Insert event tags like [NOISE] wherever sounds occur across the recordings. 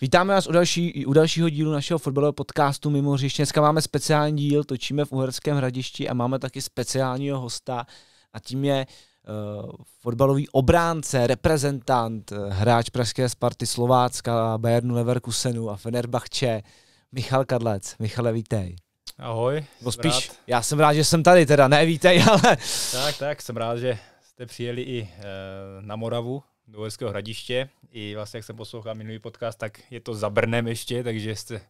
Vítáme vás u, další, u dalšího dílu našeho fotbalového podcastu Mimo Říš. Dneska máme speciální díl, točíme v Uherském hradišti a máme taky speciálního hosta a tím je uh, fotbalový obránce, reprezentant, eh, hráč Pražské Sparty Slovácka, Bayernu Leverkusenu a Fenerbahče, Michal Kadlec. Michale, vítej. Ahoj. Bo spíš, rád. já jsem rád, že jsem tady teda, ne vítej, [LAUGHS] ale... Tak, tak, jsem rád, že jste přijeli i eh, na Moravu Uherského hradiště. I vlastně, jak jsem poslouchal minulý podcast, tak je to za Brnem ještě, takže jste eh,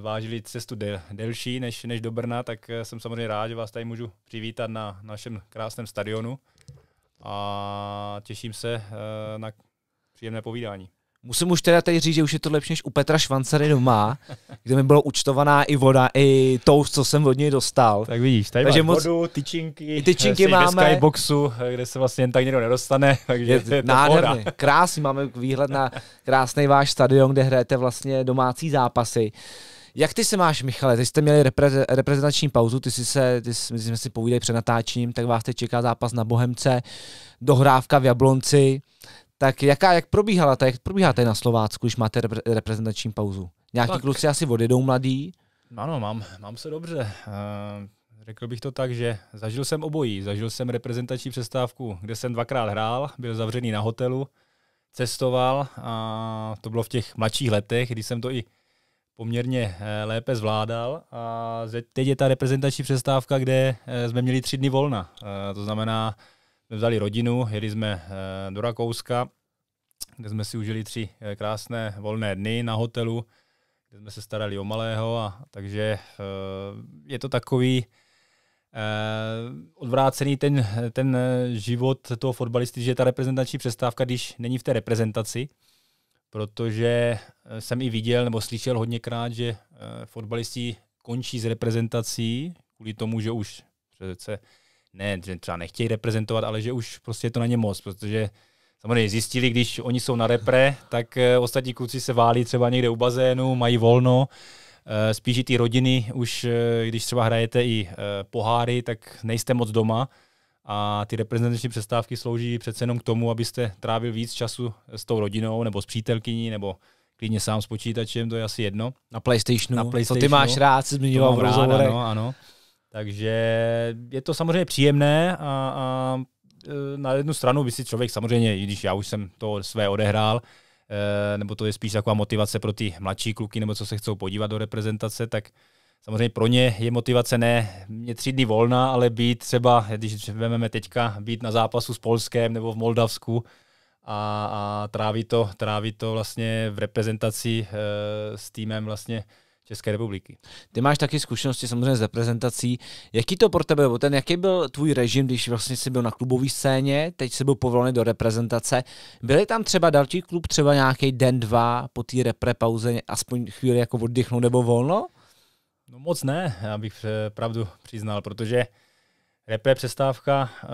vážili cestu del, delší než, než do Brna, tak eh, jsem samozřejmě rád, že vás tady můžu přivítat na našem krásném stadionu a těším se eh, na příjemné povídání. Musím už teda tady říct, že už je to lepší než u Petra Švancery doma, kde mi bylo účtovaná i voda, i to, co jsem od něj dostal. Tak vidíš, tady takže moc... vodu, tyčinky, i tyčinky máme. Skyboxu, kde se vlastně jen tak někdo nedostane. [LAUGHS] Takže je, je to nádherný, voda. krásný, máme výhled na krásný váš stadion, kde hrajete vlastně domácí zápasy. Jak ty se máš, Michale? Teď jste měli repre- reprezentační pauzu, ty, jsi se, ty jsi, my jsme si povídali před natáčením, tak vás teď čeká zápas na Bohemce, dohrávka v Jablonci. Tak jaká, jak probíhala, ta, jak probíhá tady na Slovácku, když máte reprezentační pauzu? Nějaký tak. kluci asi odjedou mladí? Ano, mám, mám se dobře. Uh, řekl bych to tak, že zažil jsem obojí. Zažil jsem reprezentační přestávku, kde jsem dvakrát hrál, byl zavřený na hotelu, cestoval a to bylo v těch mladších letech, kdy jsem to i poměrně eh, lépe zvládal. A teď je ta reprezentační přestávka, kde eh, jsme měli tři dny volna. To znamená, jsme vzali rodinu, jeli jsme eh, do Rakouska, kde jsme si užili tři eh, krásné volné dny na hotelu, kde jsme se starali o malého, a takže eh, je to takový odvrácený ten, ten život toho fotbalisty, že ta reprezentační přestávka, když není v té reprezentaci, protože jsem i viděl nebo slyšel hodněkrát, že fotbalisti končí s reprezentací kvůli tomu, že už přece ne, že třeba nechtějí reprezentovat, ale že už prostě je to na ně moc, protože samozřejmě zjistili, když oni jsou na repre, tak eh, ostatní kluci se válí třeba někde u bazénu, mají volno, eh, spíš i ty rodiny, už eh, když třeba hrajete i poháry, tak nejste moc doma a ty reprezentační přestávky slouží přece jenom k tomu, abyste trávil víc času s tou rodinou nebo s přítelkyní nebo klidně sám s počítačem, to je asi jedno. Na PlayStationu, na PlayStationu to ty máš rád, jsi zmiňoval v rozhovorech. Rád, ano, ano. Takže je to samozřejmě příjemné a, a e, na jednu stranu by si člověk samozřejmě, i když já už jsem to své odehrál, e, nebo to je spíš taková motivace pro ty mladší kluky, nebo co se chcou podívat do reprezentace, tak samozřejmě pro ně je motivace ne mě tři dny volná, ale být třeba, když vezmeme teďka, být na zápasu s Polskem nebo v Moldavsku a, a tráví, to, tráví to vlastně v reprezentaci e, s týmem vlastně České republiky. Ty máš taky zkušenosti samozřejmě s reprezentací. Jaký to pro tebe, byl? ten, jaký byl tvůj režim, když vlastně jsi byl na klubové scéně, teď jsi byl povolený do reprezentace. Byli tam třeba další klub, třeba nějaký den, dva po té repre pauze, aspoň chvíli jako oddychnout nebo volno? No moc ne, abych pravdu přiznal, protože repre přestávka uh,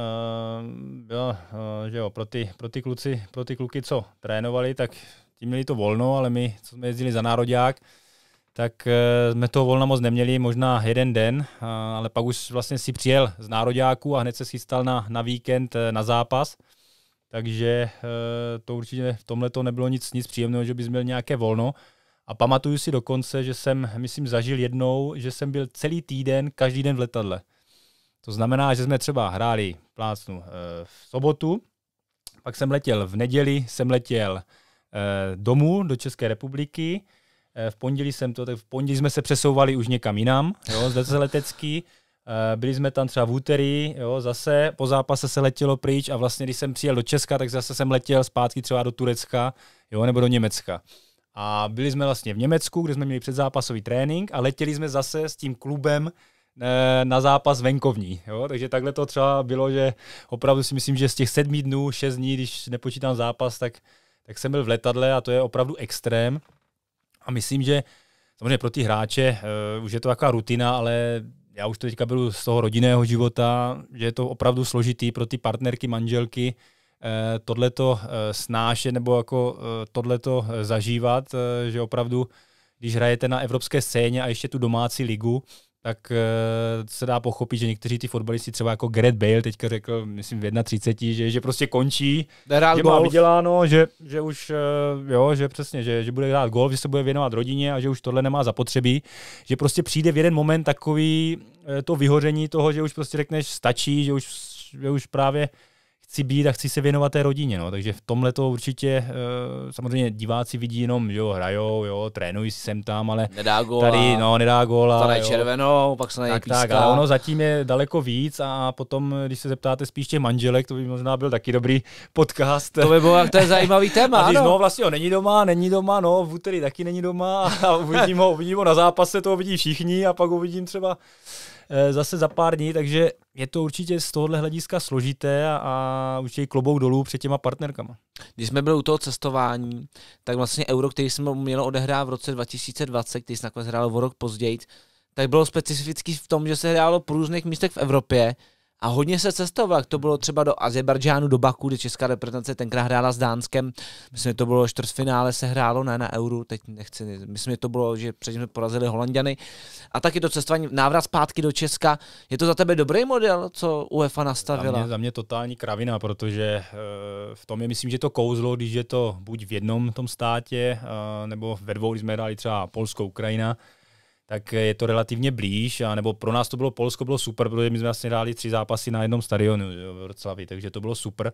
byla, uh, že jo, pro ty, pro ty, kluci, pro ty kluky, co trénovali, tak ti měli to volno, ale my, co jsme jezdili za nároďák, tak eh, jsme toho volna moc neměli, možná jeden den, eh, ale pak už vlastně si přijel z nároďáku a hned se chystal na, na víkend eh, na zápas. Takže to určitě v tomhle to nebylo nic, nic příjemného, že bys měl nějaké volno. A pamatuju si dokonce, že jsem, myslím, zažil jednou, že jsem byl celý týden, každý den v letadle. To znamená, že jsme třeba hráli plácnu v sobotu, pak jsem letěl v neděli, jsem letěl domů do České republiky, Eh, v pondělí jsem to, tak v pondělí jsme se přesouvali už někam jinam, jo, se letecký, eh, byli jsme tam třeba v úterý, jo, zase po zápase se letělo pryč a vlastně, když jsem přijel do Česka, tak zase jsem letěl zpátky třeba do Turecka, jo, nebo do Německa. A byli jsme vlastně v Německu, kde jsme měli předzápasový trénink a letěli jsme zase s tím klubem eh, na zápas venkovní. Jo? Takže takhle to třeba bylo, že opravdu si myslím, že z těch sedmi dnů, šest dní, když nepočítám zápas, tak, tak jsem byl v letadle a to je opravdu extrém. A myslím, že samozřejmě pro ty hráče uh, už je to taková rutina, ale já už to teďka beru z toho rodinného života, že je to opravdu složitý pro ty partnerky, manželky, uh, tohleto uh, snášet nebo jako uh, tohleto zažívat, uh, že opravdu, když hrajete na evropské scéně a ještě tu domácí ligu, tak uh, se dá pochopit, že někteří ty fotbalisti, třeba jako Gareth Bale, teďka řekl, myslím, v 31, že, že prostě končí, Nehrál že golf. má vyděláno, že, že už, uh, jo, že přesně, že, že bude hrát golf, že se bude věnovat rodině a že už tohle nemá zapotřebí, že prostě přijde v jeden moment takový uh, to vyhoření toho, že už prostě řekneš stačí, že už, že už právě chci být a chci se věnovat té rodině. No. Takže v tomhle to určitě, e, samozřejmě diváci vidí jenom, jo, hrajou, jo, trénují sem tam, ale nedá góla, tady, no, nedá góla. Tady červenou, pak se tak, tak, ale ono zatím je daleko víc a potom, když se zeptáte spíš těch manželek, to by možná byl taky dobrý podcast. To by bylo, jak to je [LAUGHS] zajímavý téma, ano. No, vlastně jo, není doma, není doma, no, v úterý taky není doma [LAUGHS] a uvidím ho, uvidím ho na zápase, to uvidí všichni a pak uvidím třeba Eh, zase za pár dní, takže je to určitě z tohohle hlediska složité a, a určitě klobouk dolů před těma partnerkama. Když jsme byli u toho cestování, tak vlastně euro, který jsme mělo odehrát v roce 2020, který jsme nakonec hrál o rok později, tak bylo specificky v tom, že se hrálo po různých místech v Evropě a hodně se cestoval, jak to bylo třeba do Azerbajdžánu, do Baku, kde česká reprezentace tenkrát hrála s Dánskem. Myslím, že to bylo čtvrtfinále se hrálo, ne na Euro, teď nechci, myslím, že to bylo, že předtím porazili Holandiany. A taky to cestování, návrat zpátky do Česka. Je to za tebe dobrý model, co UEFA nastavila? Za mě, za mě totální kravina, protože eh, v tom je, myslím, že to kouzlo, když je to buď v jednom tom státě, eh, nebo ve dvou, když jsme hráli třeba Polsko, Ukrajina, tak je to relativně blíž, a nebo pro nás to bylo Polsko, bylo super, protože my jsme vlastně dali tři zápasy na jednom stadionu v Vrclavi, takže to bylo super.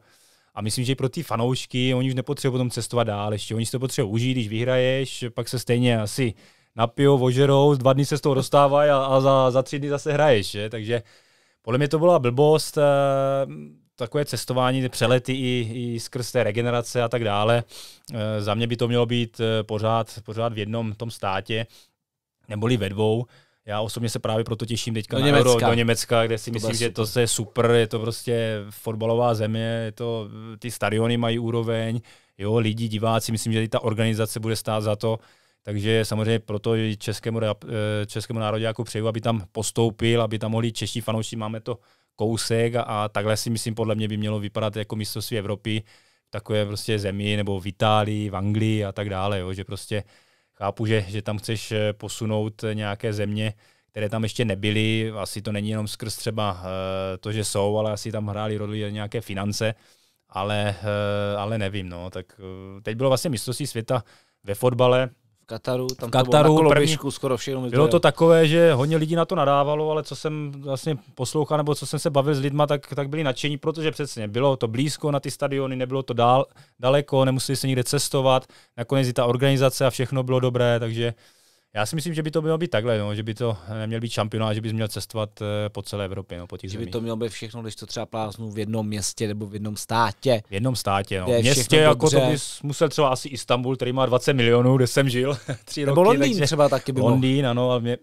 A myslím, že i pro ty fanoušky, oni už nepotřebují potom cestovat dál, ještě oni si to potřebují užít, když vyhraješ, pak se stejně asi napijou, ožerou, dva dny se z toho dostávají a, a za, za tři dny zase hraješ. Je? Takže podle mě to byla blbost, eh, takové cestování, přelety i, i skrz té regenerace a tak dále. Eh, za mě by to mělo být eh, pořád, pořád v jednom tom státě neboli ve dvou. Já osobně se právě proto těším teďka do na Německa. Euro do Německa, kde si to myslím, že to je super, je to prostě fotbalová země, je to, ty stadiony mají úroveň, jo, lidi, diváci, myslím, že i ta organizace bude stát za to, takže samozřejmě proto českému, eh, českému jako přeju, aby tam postoupil, aby tam mohli čeští fanoušci, máme to kousek a, a takhle si myslím, podle mě by mělo vypadat jako mistrovství Evropy, takové prostě zemi nebo v Itálii, v Anglii a tak dále, jo, že prostě Chápu, že, že tam chceš eh, posunout eh, nějaké země, které tam ještě nebyly. Asi to není jenom skrz třeba eh, to, že jsou, ale asi tam hráli roli nějaké finance, ale, ale nevím. No. Tak teď bylo vlastně mistrovství světa ve fotbale, Kataru, tam v Kataru, to bylo první, skoro všechno. Bylo to takové, že hodně lidí na to nadávalo, ale co jsem vlastně poslouchal, nebo co jsem se bavil s lidma, tak, tak byli nadšení, protože přesně bylo to blízko na ty stadiony, nebylo to dál, daleko, nemuseli se nikde cestovat, nakonec i ta organizace a všechno bylo dobré, takže já si myslím, že by to mělo být takhle, no, že by to neměl být šampionát, že bys měl cestovat eh, po celé Evropě. No, po těch že zemích. by to mělo být všechno, když to třeba plásnu v jednom městě nebo v jednom státě. V jednom státě, no. Městě, jako dobře. to bys musel třeba asi Istanbul, který má 20 milionů, kde jsem žil [LAUGHS] tři nebo roky. Londýn takže, třeba taky by Londýn, mohl. ano, ale mě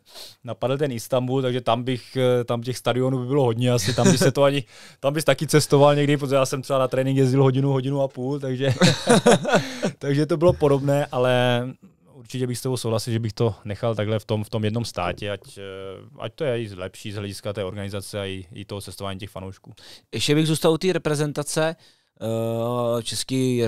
napadl ten Istanbul, takže tam bych, eh, tam těch stadionů by bylo hodně asi, tam by se to ani, [LAUGHS] tam bys taky cestoval někdy, protože já jsem třeba na trénink jezdil hodinu, hodinu a půl, takže, [LAUGHS] takže to bylo podobné, ale určitě bych s tebou souhlasil, že bych to nechal takhle v tom, v tom jednom státě, ať, eh, ať to je i lepší z hlediska té organizace a i, i toho cestování těch fanoušků. Ještě bych zůstal u té reprezentace. Eh, český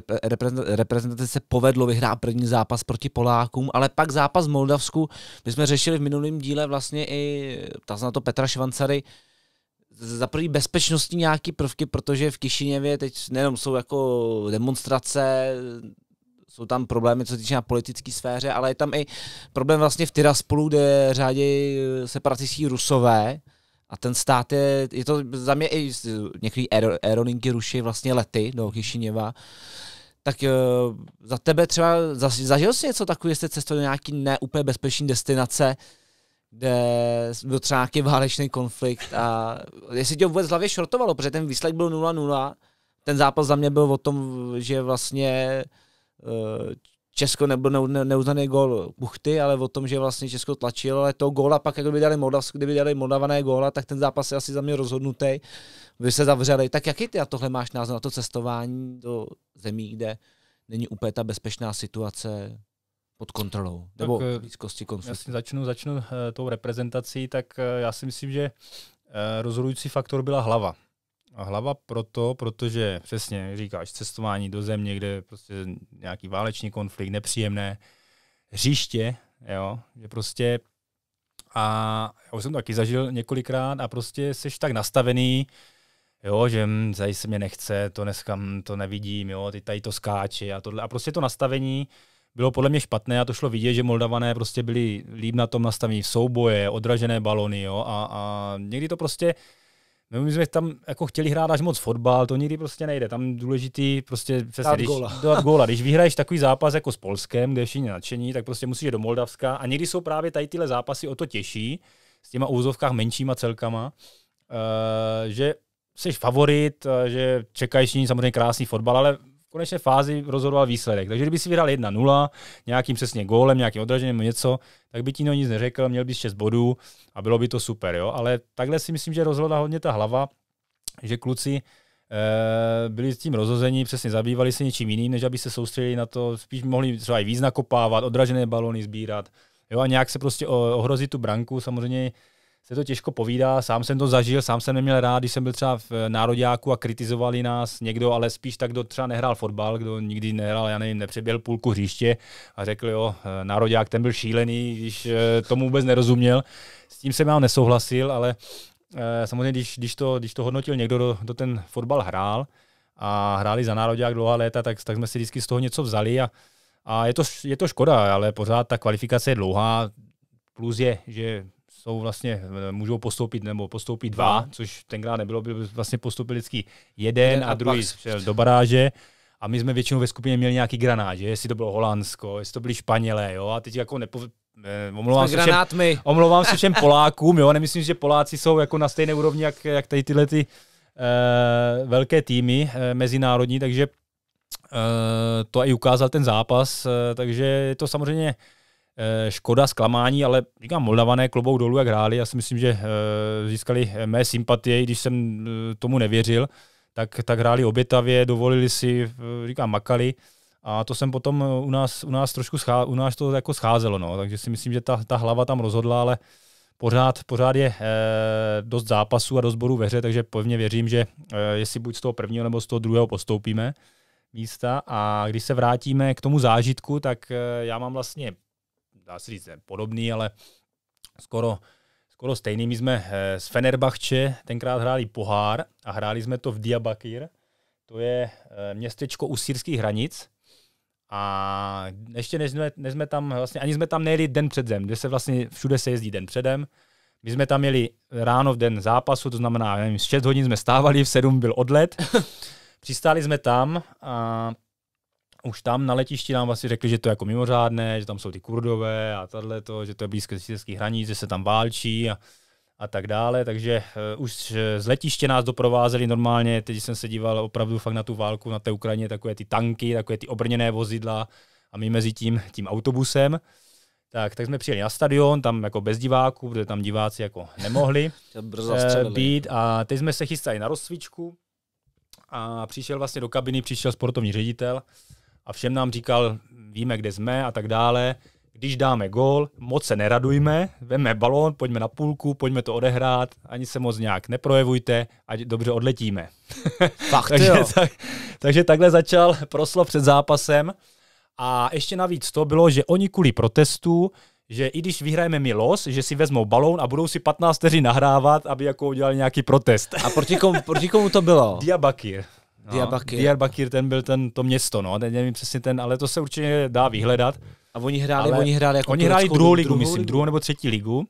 reprezentace se povedlo vyhrát první zápas proti Polákům, ale pak zápas v Moldavsku. My jsme řešili v minulém díle vlastně i, ptal na to Petra Švancary, za první bezpečnostní nějaký prvky, protože v Kišiněvě teď nejenom jsou jako demonstrace, jsou tam problémy, co se týče na politické sféře, ale je tam i problém vlastně v Tiraspolu, kde řádí eh, separatistí rusové, a ten stát je, je to za mě i některé aerolinky ruší vlastně lety do Kišiněva. Tak uh, za tebe třeba zažil jsi něco takového, jestli cestoval do nějaký neúplně bezpečné destinace, kde byl třeba nějaký válečný konflikt a jestli tě vůbec hlavě šrotovalo, protože ten výsledek byl 0-0, ten zápas za mě byl o tom, že vlastně Eh, Česko nebyl neuznaný gol Buchty, ale o tom, že vlastně Česko tlačilo, ale to góla pak, jak kdyby dali, Moldav, kdyby dali Moldavané góla, tak ten zápas je asi za mě rozhodnutý. by se zavřeli. Tak jaký ty a tohle máš názor na to cestování do zemí, kde není úplně ta bezpečná situace pod kontrolou, nebo tak, eh, blízkosti konfliktu? Já začnu, začnu uh, tou reprezentací, tak uh, já si myslím, že uh, rozhodující faktor byla hlava a hlava proto, protože přesně říkáš, cestování do země, kde prostě nějaký válečný konflikt, nepříjemné hřiště, jo, že prostě a já už jsem to taky zažil několikrát a prostě jsi tak nastavený, jo, že hm, tady se mě nechce, to dneska hm, to nevidím, jo, ty tady to skáče a tohle. A prostě to nastavení bylo podle mě špatné a to šlo vidět, že Moldavané prostě byli líp na tom nastavení v souboje, odražené balony, jo, a, a někdy to prostě No my jsme tam jako chtěli hrát až moc fotbal, to nikdy prostě nejde. Tam důležitý prostě přesně, dát když, dát [LAUGHS] góla. Když vyhraješ takový zápas jako s Polskem, kde je všichni nadšení, tak prostě musíš do Moldavska. A někdy jsou právě tady tyhle zápasy o to těžší, s těma úzovkách menšíma celkama, uh, že jsi favorit, eh, že čekáš samozřejmě krásný fotbal, ale konečné fázi rozhodoval výsledek. Takže kdyby si vyhrál 1-0, nějakým přesně gólem, nějakým odražením něco, tak by ti no nic neřekl, měl bys 6 bodů a bylo by to super, jo. Ale takhle si myslím, že rozhodla hodně ta hlava, že kluci eh, byli s tím rozhození, přesně zabývali se něčím jiným, než aby se soustředili na to, spíš mohli třeba i víc nakopávat, odražené balony sbírat, jo, a nějak se prostě ohrozit tu branku, samozřejmě se to těžko povídá, sám jsem to zažil, sám jsem neměl rád, když jsem byl třeba v nároďáku a kritizovali nás někdo, ale spíš tak, kdo třeba nehrál fotbal, kdo nikdy nehrál, já nevím, nepřeběhl půlku hřiště a řekl, jo, eh, nároďák ten byl šílený, když eh, tomu vůbec nerozuměl. S tím jsem já nesouhlasil, ale eh, samozřejmě, když, když, to, když to hodnotil někdo, kdo, do ten fotbal hrál a hráli za nároďák dlouhá léta, tak, tak jsme si vždycky z toho něco vzali a, a je, to, je to škoda, ale pořád ta kvalifikace je dlouhá, plus je, že jsou vlastně, eh, můžou postoupit nebo postoupit dva, no. což tenkrát nebylo, by vlastně postoupil vždycky jeden, a, a druhý šel do baráže. A my jsme většinou ve skupině měli nějaký granát, že? Jestli to bylo Holandsko, jestli to byli Španělé, jo? A teď jako nepo, eh, omlouvám se, všem, [LAUGHS] omlouvám se všem Polákům, jo, nemyslím, že Poláci jsou jako na stejné úrovni, jak, jak tady tyhle ty uh, velké týmy uh, mezinárodní, takže uh, to i ukázal ten zápas, uh, takže je to samozřejmě Eh, škoda, zklamání, ale říkám, Moldavané klobou dolů, jak hráli. Já si myslím, že eh, získali eh, mé sympatie, když jsem tomu nevěřil, tak, tak hráli obětavě, dovolili si, říkám, makali. A to jsem potom u nás, u nás trošku schá, u nás to jako scházelo, no. takže si myslím, že ta, ta hlava tam rozhodla, ale pořád, pořád je e, dost zápasů a dost bodů ve hře, takže pevně věřím, že e, jestli buď z toho prvního nebo z toho druhého postoupíme místa a když se vrátíme k tomu zážitku, tak e, já mám vlastně dá se říct, podobný, ale skoro, skoro stejný. My jsme eh, z Fenerbahče tenkrát hráli pohár a hráli jsme to v Diabakir. To je eh, městečko u sírských hranic. A ještě než jsme, než jsme tam, vlastně ani jsme tam nejeli den předem, kde se vlastně všude se jezdí den předem. My jsme tam měli ráno v den zápasu, to znamená, nevím, 6 hodin jsme stávali, v 7 byl odlet. [LAUGHS] Přistáli jsme tam a už tam na letišti nám vlastně řekli, že to je jako mimořádné, že tam jsou ty kurdové a tohle to, že to je blízké syrských hranic, že se tam válčí a, a tak dále, takže uh, už eh, z letiště nás doprovázeli normálně, teď jsem se díval opravdu fakt na tu válku na té Ukrajině, takové ty tanky, takové ty obrněné vozidla a my mezi tím, tím autobusem. Tak, tak jsme přijeli na stadion, tam jako bez diváků, protože tam diváci jako nemohli [LAUGHS] brzo eh, být a teď jsme se chystali na rozcvičku a přišel vlastně do kabiny, přišel sportovní ředitel a všem nám říkal, víme, kde jsme a tak dále. Když dáme gól, moc se neradujme, veme balón, pojďme na půlku, pojďme to odehrát, ani se moc nějak neprojevujte, ať dobře odletíme. [LAUGHS] Fakt, takže, jo. Tak, takže takhle začal proslov před zápasem. A ještě navíc to bylo, že oni kvůli protestu, že i když vyhrajeme mi los, že si vezmou balón a budou si 15 nahrávat, aby jako udělali nějaký protest. A proti komu, proti komu to bylo? [LAUGHS] Diabakir. No, Diyarbakir. Diyarbakir, ten byl ten, to město, no, ten nevím přesně ten, ale to se určitě dá vyhledat. A oni hráli, ale oni hráli jako Oni hráli druhou ligu, druhou myslím, ligu? druhou nebo třetí ligu.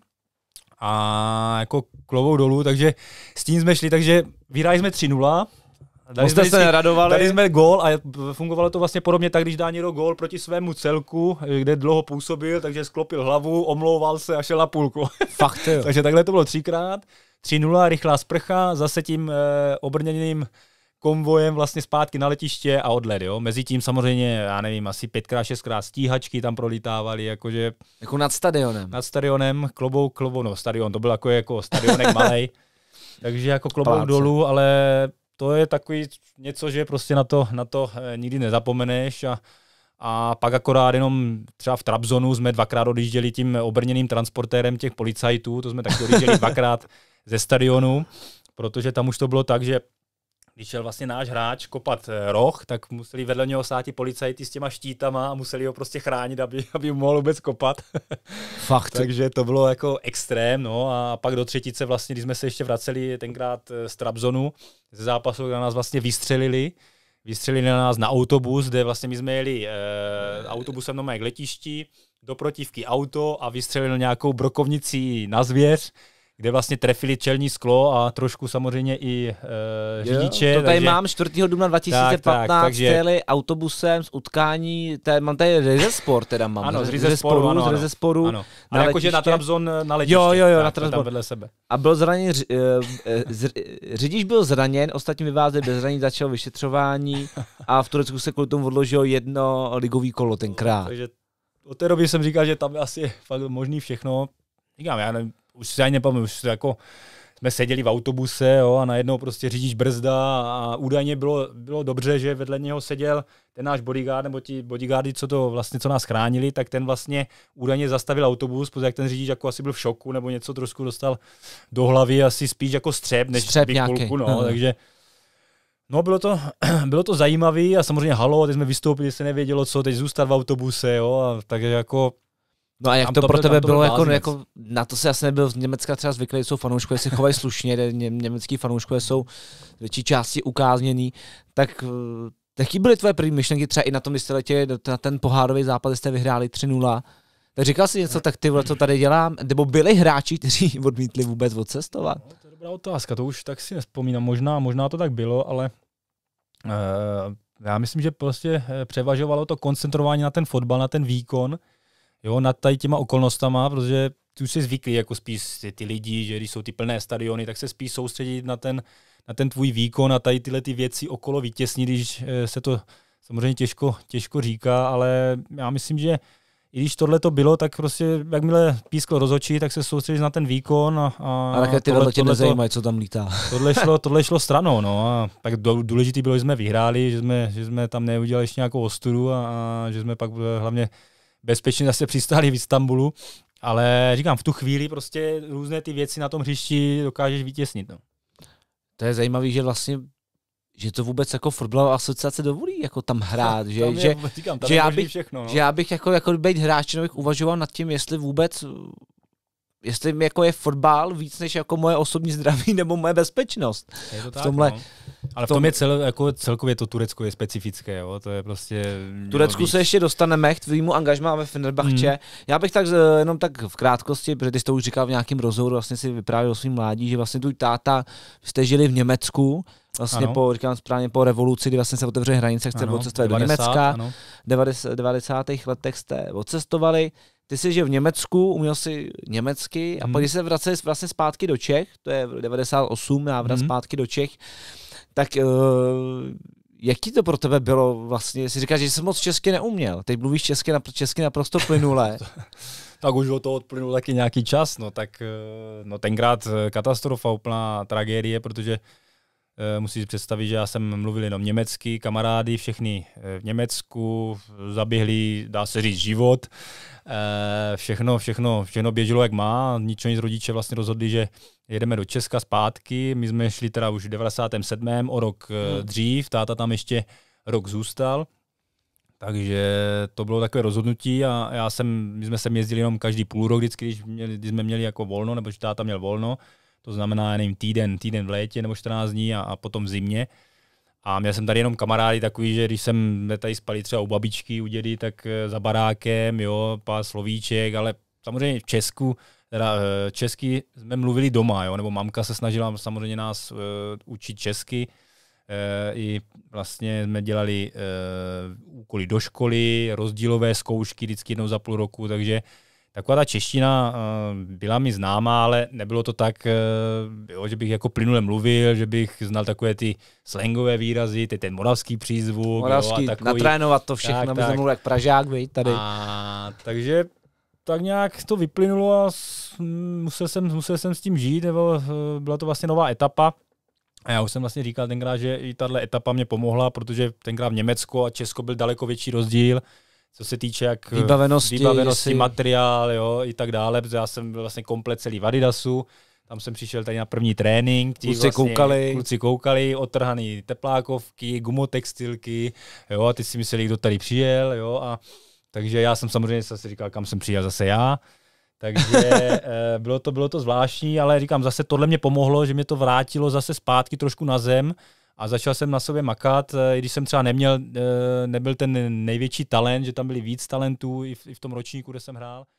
A jako klovou dolů, takže s tím jsme šli, takže vyhráli jsme 3-0. Dali jsme, se radovali. Dali jsme gól a fungovalo to vlastně podobně tak, když dá někdo gól proti svému celku, kde dlouho působil, takže sklopil hlavu, omlouval se a šel na půlku. [LAUGHS] Fakt jo. takže takhle to bylo třikrát. 3-0, rychlá sprcha, zase tím e, obrněným konvojem vlastně zpátky na letiště a odlet, jo. Mezitím samozřejmě, já nevím, asi pětkrát, šestkrát stíhačky tam prolítávaly, jakože... Jako nad stadionem. Nad stadionem, klobou, klobou, no stadion, to byl jako, jako stadionek [LAUGHS] malý. Takže jako klobouk Pláce. dolů, ale to je takový něco, že prostě na to, na to eh, nikdy nezapomeneš a a pak akorát jenom třeba v Trabzonu jsme dvakrát odjížděli tím obrněným transportérem těch policajtů, to jsme taky odjížděli [LAUGHS] dvakrát ze stadionu, protože tam už to bylo tak, že když šel vlastně náš hráč kopat eh, roh, tak museli vedle něho sáti policajti s těma štítama a museli ho prostě chránit, aby, [LAUGHS] aby mohl vůbec kopat. [LAUGHS] Fakt. Takže to bylo jako extrém, no a pak do třetice vlastně, když jsme se ještě vraceli tenkrát eh, z Trabzonu, ze zápasu, kde nás vlastně vystřelili, vystřelili na nás na autobus, kde vlastně my jsme jeli e, autobusem na k letišti, do protivky auto a vystřelil nějakou brokovnicí na zvěř kde vlastně trefili čelní sklo a trošku samozřejmě i e, řidiče. Jo, to tady takže, mám 4. dubna 2015, tak, tak, takže, autobusem z utkání, tady, mám tady Sport, teda mám. Ano, z Rizesporu, ano, z Rizesporu. Ano. Na jakože na Trabzon eh, na letiště. Jo, jo, jo, tak, na Trabzon. vedle sebe. A byl zraněn, eh, řidič byl zraněn, ostatní vyvázli bez zranění, začal vyšetřování a v Turecku se kvůli tomu odložilo jedno ligový kolo tenkrát. Takže od té doby jsem říkal, že tam asi je fakt možný všechno. Říkám, já nevím, už si ani nepamatuju, už jako jsme seděli v autobuse jo, a najednou prostě řidič brzda a údajně bylo, bylo dobře, že vedle něho seděl ten náš bodyguard, nebo ti bodyguardy, co to vlastně, co nás chránili, tak ten vlastně údajně zastavil autobus, protože jak ten řidič jako asi byl v šoku nebo něco trošku dostal do hlavy, asi spíš jako střep, než střep kulku, no, takže No, bylo to, [CLEARS THROAT] bylo to zajímavé a samozřejmě halo, teď jsme vystoupili, se nevědělo co, teď zůstat v autobuse, jo, a takže jako No a jak tam to, to pro tebe bylo, jako, no, jako, na to se asi nebyl z Německa třeba zvyklý, jsou fanoušku, se chovají slušně, ně, německý fanoušku jsou větší části ukázněný, tak eh, jaký byly tvoje první myšlenky třeba i na tom desetiletí, na ten pohárový západ, jste vyhráli 3-0, tak říkal jsi něco, tak ty vole, co tady dělám? Nebo byli hráči, kteří [LAUGHS] odmítli vůbec odcestovat? No, to je dobrá otázka, to už tak si nespomínám. Možná, možná to tak bylo, ale uh, já myslím, že prostě eh, převažovalo to koncentrování na ten fotbal, na ten výkon, jo, nad tady těma okolnostama, protože tu si zvyklí jako spíš ty, ty lidi, že když jsou ty plné stadiony, tak se spíš soustředit na ten, na ten tvůj výkon a tady tyhle ty věci okolo vytěsní, když eh, se to samozřejmě těžko, těžko říká, ale já myslím, že i když tohle to bylo, tak prostě jakmile pískl rozočí, tak se soustředíš na ten výkon. A, a, a tohle, tohle tě nezajímají, co tam lítá. tohle, šlo, [LAUGHS] tohle šlo stranou, no. A tak důležité bylo, že jsme vyhráli, že jsme, že jsme tam neudělali ještě nějakou ostudu a, a že jsme pak eh, hlavně bezpečně zase přistáli v Istanbulu, ale říkám, v tu chvíli prostě různé ty věci na tom hřišti dokážeš vytěsnit. No. To je zajímavé, že vlastně že to vůbec jako fotbalová asociace dovolí jako tam hrát, [LAUGHS] že, tam je, že, [LAUGHS] říkám, tam že, já bych, všechno, no. že já bych jako, jako být hráč, uvažoval nad tím, jestli vůbec jestli jako je fotbal víc než jako moje osobní zdraví nebo moje bezpečnost. Je to tak, v tomhle, no. Ale v tom, v tom je cel, jako celkově to Turecko je specifické, jo? to je prostě... Turecku se ještě dostaneme k tvýmu angažmá ve Fenerbahce. Mm. Já bych tak jenom tak v krátkosti, protože ty jsi to už říkal v nějakém rozhovoru, vlastně si vyprávěl o svým mládí, že vlastně tu táta, jste žili v Německu, vlastně ano. po, říkám správně, po revoluci, kdy vlastně se otevře hranice, chce odcestovat do Německa. v 90, 90. letech jste odcestovali ty jsi žil v Německu, uměl si německy a hmm. pak, když se vracel vlastně zpátky do Čech, to je 98, návrat hmm. zpátky do Čech, tak uh, eh, jaký to pro tebe bylo vlastně? Jsi říkáš, že jsi moc česky neuměl, teď mluvíš česky, napr- česky naprosto plynulé. [LAUGHS] tak už o to odplynul taky nějaký čas, no tak eh, no tenkrát eh, katastrofa, úplná tragédie, protože uh, Eh, musíš si představit, že já jsem mluvil jenom německy, kamarády, všechny eh, v Německu, zaběhli, dá se říct, život. Eh, všechno, všechno, všechno běželo, jak má. Ničo z rodiče vlastně rozhodli, že jedeme do Česka zpátky. My jsme šli teda už v 97. o rok hmm. dřív, táta tam ještě rok zůstal. Takže to bylo takové rozhodnutí a já jsem, my jsme se jezdili jenom každý půl rok vždycky, když, měli, když jsme měli jako volno, nebo že táta měl volno to znamená, já nevím, týden, týden v létě nebo 14 dní a, a potom v zimě. A měl jsem tady jenom kamarády takový, že když jsem tady spali třeba u babičky, u dědy, tak eh, za barákem, jo, pár slovíček, ale samozřejmě v Česku, teda eh, česky jsme mluvili doma, jo, nebo mamka se snažila samozřejmě nás uh, učit česky, uh, i vlastně jsme dělali uh, úkoly do školy, rozdílové zkoušky vždycky jednou za půl roku, takže uh, Taková ta čeština eh, byla mi známá, ale nebylo to tak, eh, jo, že bych jako plynule mluvil, že bych znal takové ty slangové výrazy, ty ten moravský přízvuk. Moravský, jo, a takový, natrénovat to všechno, aby jsem jak Pražák, vej, tady. A, takže tak nějak to vyplynulo a musel jsem, musel jsem s tím žít, nebo eh, byla to vlastně nová etapa. A já už jsem vlastně říkal tenkrát, že i tahle etapa mě pomohla, protože tenkrát v Německo a Česko byl daleko větší rozdíl co se týče jak eh, výbavenosti, výbavenosti jestli... materiál jo, i tak dále, protože já jsem byl vlastně komplet celý v Adidasu, tam jsem přišel tady na první trénink. kluci vlastně, koukali. Kluci koukali, otrhaný teplákovky, gumotextilky, jo, a ty si mysleli, kdo tady přijel, jo, a takže já jsem samozřejmě zase říkal, kam jsem přijel zase já. Takže [LAUGHS] eh, bylo to, bylo to zvláštní, ale říkám, zase tohle mě pomohlo, že mě to vrátilo zase zpátky trošku na zem, a začal jsem na sobě makat, eh, i když jsem třeba neměl, eh, nebyl ten největší talent, že tam byli víc talentů i v, i v tom ročníku, kde jsem hrál,